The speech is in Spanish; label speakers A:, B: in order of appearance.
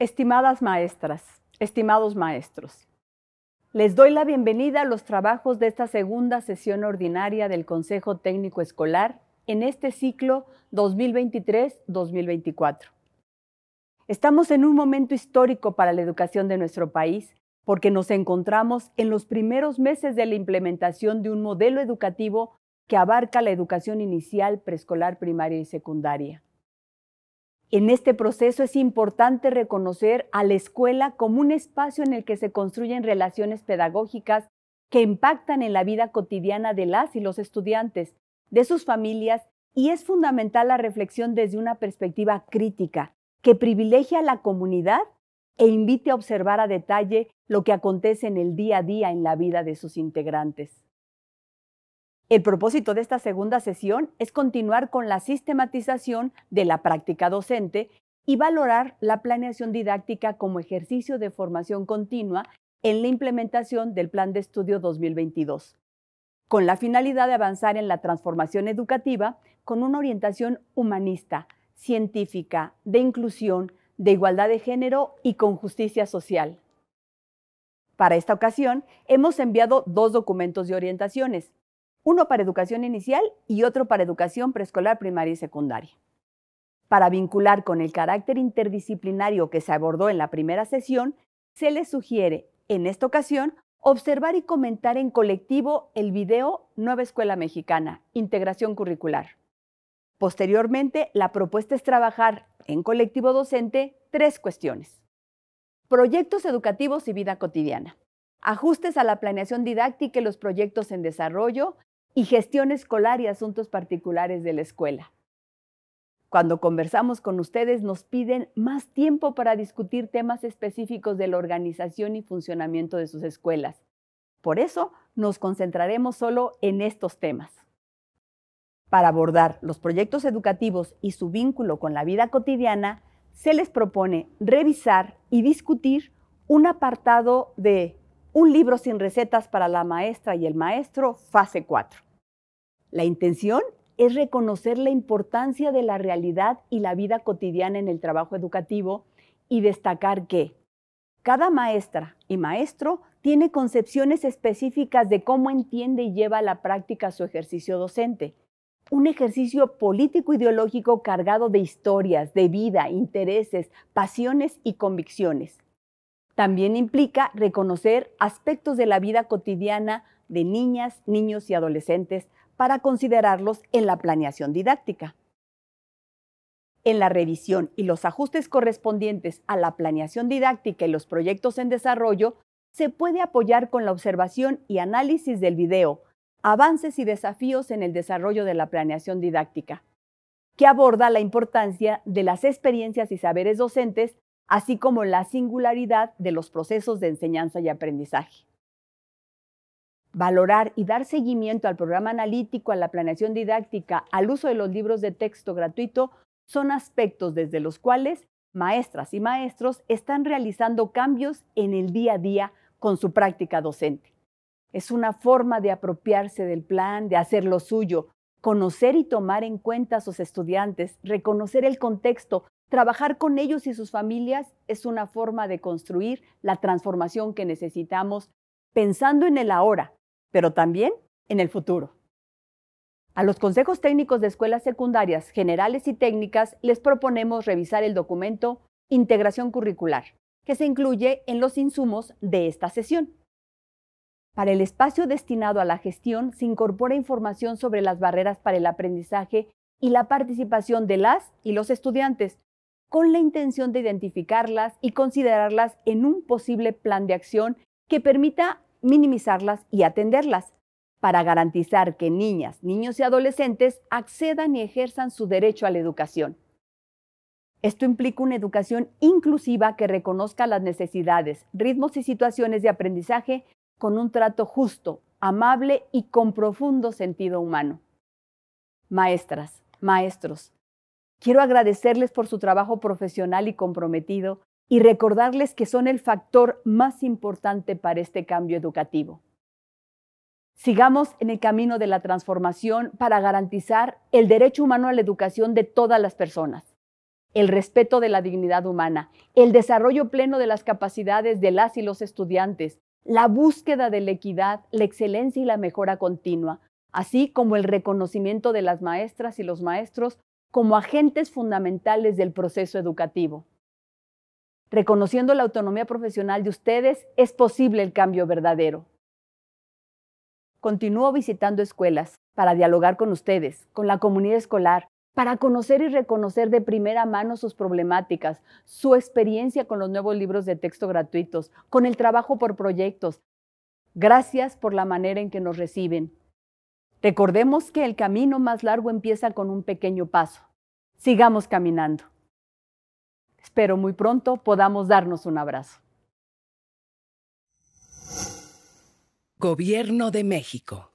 A: Estimadas maestras, estimados maestros, les doy la bienvenida a los trabajos de esta segunda sesión ordinaria del Consejo Técnico Escolar en este ciclo 2023-2024. Estamos en un momento histórico para la educación de nuestro país porque nos encontramos en los primeros meses de la implementación de un modelo educativo que abarca la educación inicial, preescolar, primaria y secundaria. En este proceso es importante reconocer a la escuela como un espacio en el que se construyen relaciones pedagógicas que impactan en la vida cotidiana de las y los estudiantes, de sus familias, y es fundamental la reflexión desde una perspectiva crítica, que privilegia a la comunidad e invite a observar a detalle lo que acontece en el día a día en la vida de sus integrantes. El propósito de esta segunda sesión es continuar con la sistematización de la práctica docente y valorar la planeación didáctica como ejercicio de formación continua en la implementación del Plan de Estudio 2022, con la finalidad de avanzar en la transformación educativa con una orientación humanista, científica, de inclusión, de igualdad de género y con justicia social. Para esta ocasión, hemos enviado dos documentos de orientaciones, uno para educación inicial y otro para educación preescolar, primaria y secundaria. Para vincular con el carácter interdisciplinario que se abordó en la primera sesión, se les sugiere, en esta ocasión, observar y comentar en colectivo el video Nueva Escuela Mexicana, Integración Curricular. Posteriormente, la propuesta es trabajar en colectivo docente tres cuestiones. Proyectos educativos y vida cotidiana. Ajustes a la planeación didáctica y los proyectos en desarrollo y gestión escolar y asuntos particulares de la escuela. Cuando conversamos con ustedes nos piden más tiempo para discutir temas específicos de la organización y funcionamiento de sus escuelas. Por eso nos concentraremos solo en estos temas. Para abordar los proyectos educativos y su vínculo con la vida cotidiana, se les propone revisar y discutir un apartado de un libro sin recetas para la maestra y el maestro, fase 4. La intención es reconocer la importancia de la realidad y la vida cotidiana en el trabajo educativo y destacar que cada maestra y maestro tiene concepciones específicas de cómo entiende y lleva a la práctica su ejercicio docente. Un ejercicio político-ideológico cargado de historias, de vida, intereses, pasiones y convicciones. También implica reconocer aspectos de la vida cotidiana de niñas, niños y adolescentes para considerarlos en la planeación didáctica. En la revisión y los ajustes correspondientes a la planeación didáctica y los proyectos en desarrollo, se puede apoyar con la observación y análisis del video, avances y desafíos en el desarrollo de la planeación didáctica, que aborda la importancia de las experiencias y saberes docentes así como la singularidad de los procesos de enseñanza y aprendizaje. Valorar y dar seguimiento al programa analítico, a la planeación didáctica, al uso de los libros de texto gratuito, son aspectos desde los cuales maestras y maestros están realizando cambios en el día a día con su práctica docente. Es una forma de apropiarse del plan, de hacer lo suyo, conocer y tomar en cuenta a sus estudiantes, reconocer el contexto, Trabajar con ellos y sus familias es una forma de construir la transformación que necesitamos pensando en el ahora, pero también en el futuro. A los consejos técnicos de escuelas secundarias generales y técnicas les proponemos revisar el documento Integración Curricular, que se incluye en los insumos de esta sesión. Para el espacio destinado a la gestión se incorpora información sobre las barreras para el aprendizaje y la participación de las y los estudiantes, con la intención de identificarlas y considerarlas en un posible plan de acción que permita minimizarlas y atenderlas, para garantizar que niñas, niños y adolescentes accedan y ejerzan su derecho a la educación. Esto implica una educación inclusiva que reconozca las necesidades, ritmos y situaciones de aprendizaje con un trato justo, amable y con profundo sentido humano. Maestras, maestros, Quiero agradecerles por su trabajo profesional y comprometido y recordarles que son el factor más importante para este cambio educativo. Sigamos en el camino de la transformación para garantizar el derecho humano a la educación de todas las personas, el respeto de la dignidad humana, el desarrollo pleno de las capacidades de las y los estudiantes, la búsqueda de la equidad, la excelencia y la mejora continua, así como el reconocimiento de las maestras y los maestros como agentes fundamentales del proceso educativo. Reconociendo la autonomía profesional de ustedes, es posible el cambio verdadero. Continúo visitando escuelas para dialogar con ustedes, con la comunidad escolar, para conocer y reconocer de primera mano sus problemáticas, su experiencia con los nuevos libros de texto gratuitos, con el trabajo por proyectos. Gracias por la manera en que nos reciben. Recordemos que el camino más largo empieza con un pequeño paso. Sigamos caminando. Espero muy pronto podamos darnos un abrazo. Gobierno de México.